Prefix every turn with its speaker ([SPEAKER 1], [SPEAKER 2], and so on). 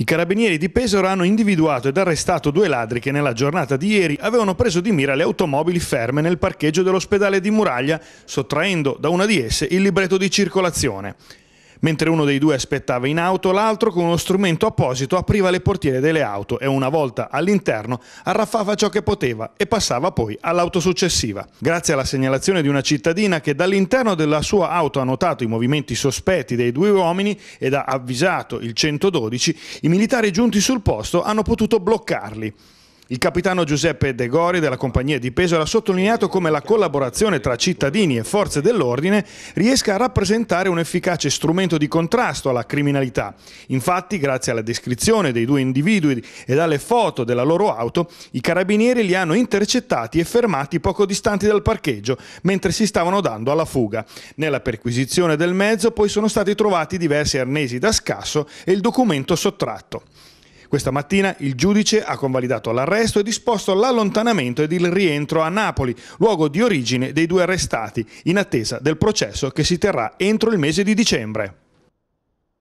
[SPEAKER 1] I carabinieri di Pesaro hanno individuato ed arrestato due ladri che nella giornata di ieri avevano preso di mira le automobili ferme nel parcheggio dell'ospedale di Muraglia, sottraendo da una di esse il libretto di circolazione. Mentre uno dei due aspettava in auto, l'altro con uno strumento apposito apriva le portiere delle auto e una volta all'interno arraffava ciò che poteva e passava poi all'auto successiva. Grazie alla segnalazione di una cittadina che dall'interno della sua auto ha notato i movimenti sospetti dei due uomini ed ha avvisato il 112, i militari giunti sul posto hanno potuto bloccarli. Il capitano Giuseppe De Gori della compagnia di Pesaro ha sottolineato come la collaborazione tra cittadini e forze dell'ordine riesca a rappresentare un efficace strumento di contrasto alla criminalità. Infatti, grazie alla descrizione dei due individui e alle foto della loro auto, i carabinieri li hanno intercettati e fermati poco distanti dal parcheggio, mentre si stavano dando alla fuga. Nella perquisizione del mezzo poi sono stati trovati diversi arnesi da scasso e il documento sottratto. Questa mattina il giudice ha convalidato l'arresto e disposto l'allontanamento ed il rientro a Napoli, luogo di origine dei due arrestati, in attesa del processo che si terrà entro il mese di dicembre.